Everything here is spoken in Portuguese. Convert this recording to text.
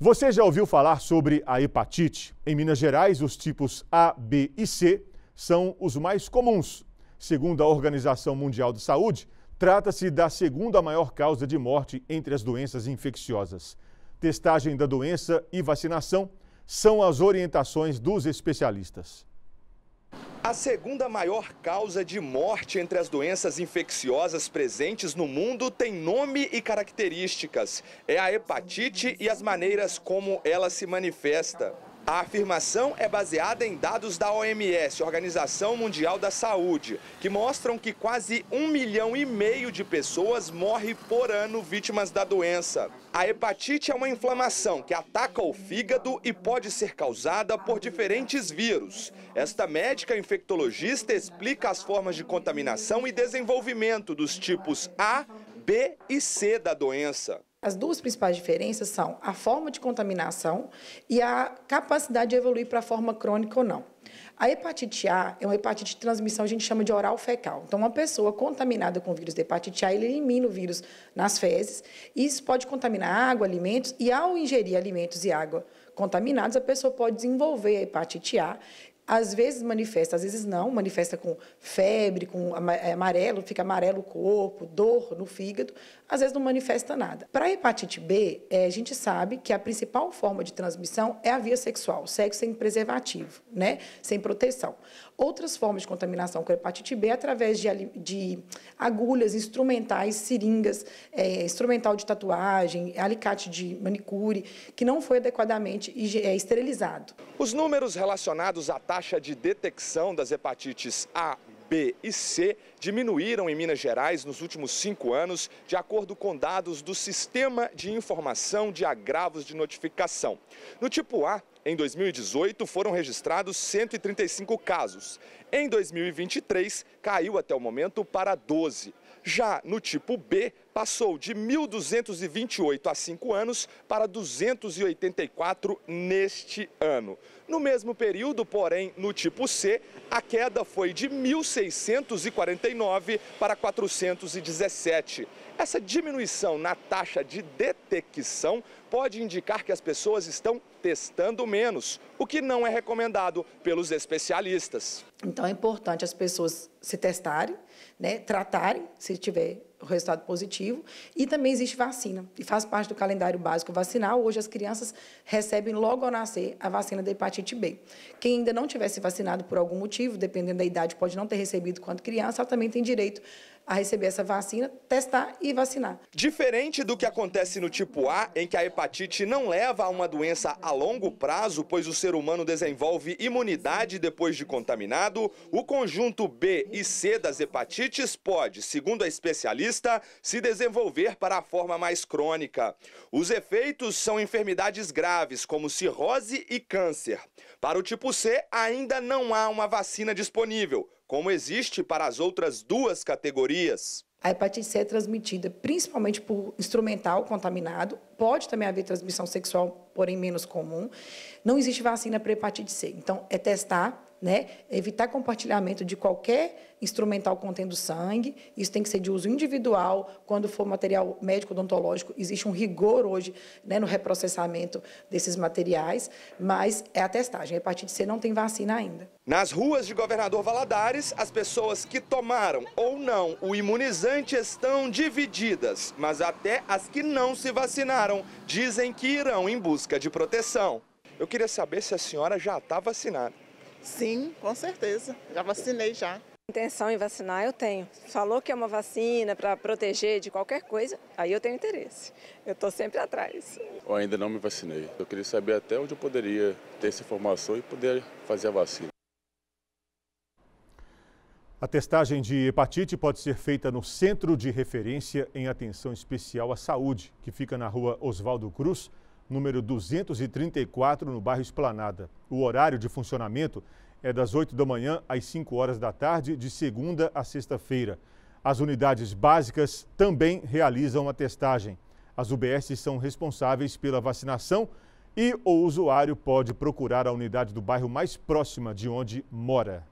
Você já ouviu falar sobre a hepatite? Em Minas Gerais, os tipos A, B e C são os mais comuns. Segundo a Organização Mundial de Saúde, trata-se da segunda maior causa de morte entre as doenças infecciosas. Testagem da doença e vacinação são as orientações dos especialistas. A segunda maior causa de morte entre as doenças infecciosas presentes no mundo tem nome e características. É a hepatite e as maneiras como ela se manifesta. A afirmação é baseada em dados da OMS, Organização Mundial da Saúde, que mostram que quase um milhão e meio de pessoas morre por ano vítimas da doença. A hepatite é uma inflamação que ataca o fígado e pode ser causada por diferentes vírus. Esta médica infectologista explica as formas de contaminação e desenvolvimento dos tipos A, B e C da doença. As duas principais diferenças são a forma de contaminação e a capacidade de evoluir para a forma crônica ou não. A hepatite A é uma hepatite de transmissão, a gente chama de oral fecal. Então, uma pessoa contaminada com o vírus da hepatite A, ele elimina o vírus nas fezes. E isso pode contaminar água, alimentos, e ao ingerir alimentos e água contaminados, a pessoa pode desenvolver a hepatite A, às vezes manifesta, às vezes não, manifesta com febre, com é, amarelo, fica amarelo o corpo, dor no fígado, às vezes não manifesta nada. Para a hepatite B, é, a gente sabe que a principal forma de transmissão é a via sexual, sexo sem preservativo, né? sem proteção. Outras formas de contaminação com a hepatite B é através de, de agulhas instrumentais, seringas, é, instrumental de tatuagem, alicate de manicure, que não foi adequadamente é, esterilizado. Os números relacionados à taxa taxa de detecção das hepatites A, B e C diminuíram em Minas Gerais nos últimos cinco anos, de acordo com dados do Sistema de Informação de Agravos de Notificação. No tipo A, em 2018, foram registrados 135 casos. Em 2023, caiu até o momento para 12. Já no tipo B, passou de 1.228 a 5 anos para 284 neste ano. No mesmo período, porém, no tipo C, a queda foi de 1.649 para 417. Essa diminuição na taxa de detecção pode indicar que as pessoas estão testando menos, o que não é recomendado pelos especialistas. Então, então, é importante as pessoas se testarem, né, tratarem, se tiver o resultado positivo. E também existe vacina, e faz parte do calendário básico vacinal. Hoje, as crianças recebem logo ao nascer a vacina da hepatite B. Quem ainda não tivesse vacinado por algum motivo, dependendo da idade, pode não ter recebido quando criança, ela também tem direito a receber essa vacina, testar e vacinar. Diferente do que acontece no tipo A, em que a hepatite não leva a uma doença a longo prazo, pois o ser humano desenvolve imunidade depois de contaminado, o conjunto B e C das hepatites pode, segundo a especialista, vista se desenvolver para a forma mais crônica. Os efeitos são enfermidades graves, como cirrose e câncer. Para o tipo C, ainda não há uma vacina disponível, como existe para as outras duas categorias. A hepatite C é transmitida principalmente por instrumental contaminado, pode também haver transmissão sexual, porém menos comum. Não existe vacina para hepatite C, então é testar né? Evitar compartilhamento de qualquer instrumental contendo sangue. Isso tem que ser de uso individual. Quando for material médico odontológico, existe um rigor hoje né, no reprocessamento desses materiais, mas é a testagem. A partir de C não tem vacina ainda. Nas ruas de Governador Valadares, as pessoas que tomaram ou não o imunizante estão divididas, mas até as que não se vacinaram dizem que irão em busca de proteção. Eu queria saber se a senhora já está vacinada. Sim, com certeza. Já vacinei já. Intenção em vacinar eu tenho. Falou que é uma vacina para proteger de qualquer coisa, aí eu tenho interesse. Eu estou sempre atrás. Eu ainda não me vacinei. Eu queria saber até onde eu poderia ter essa informação e poder fazer a vacina. A testagem de hepatite pode ser feita no Centro de Referência em Atenção Especial à Saúde, que fica na rua Oswaldo Cruz, número 234, no bairro Esplanada. O horário de funcionamento é das 8 da manhã às 5 horas da tarde, de segunda a sexta-feira. As unidades básicas também realizam a testagem. As UBS são responsáveis pela vacinação e o usuário pode procurar a unidade do bairro mais próxima de onde mora.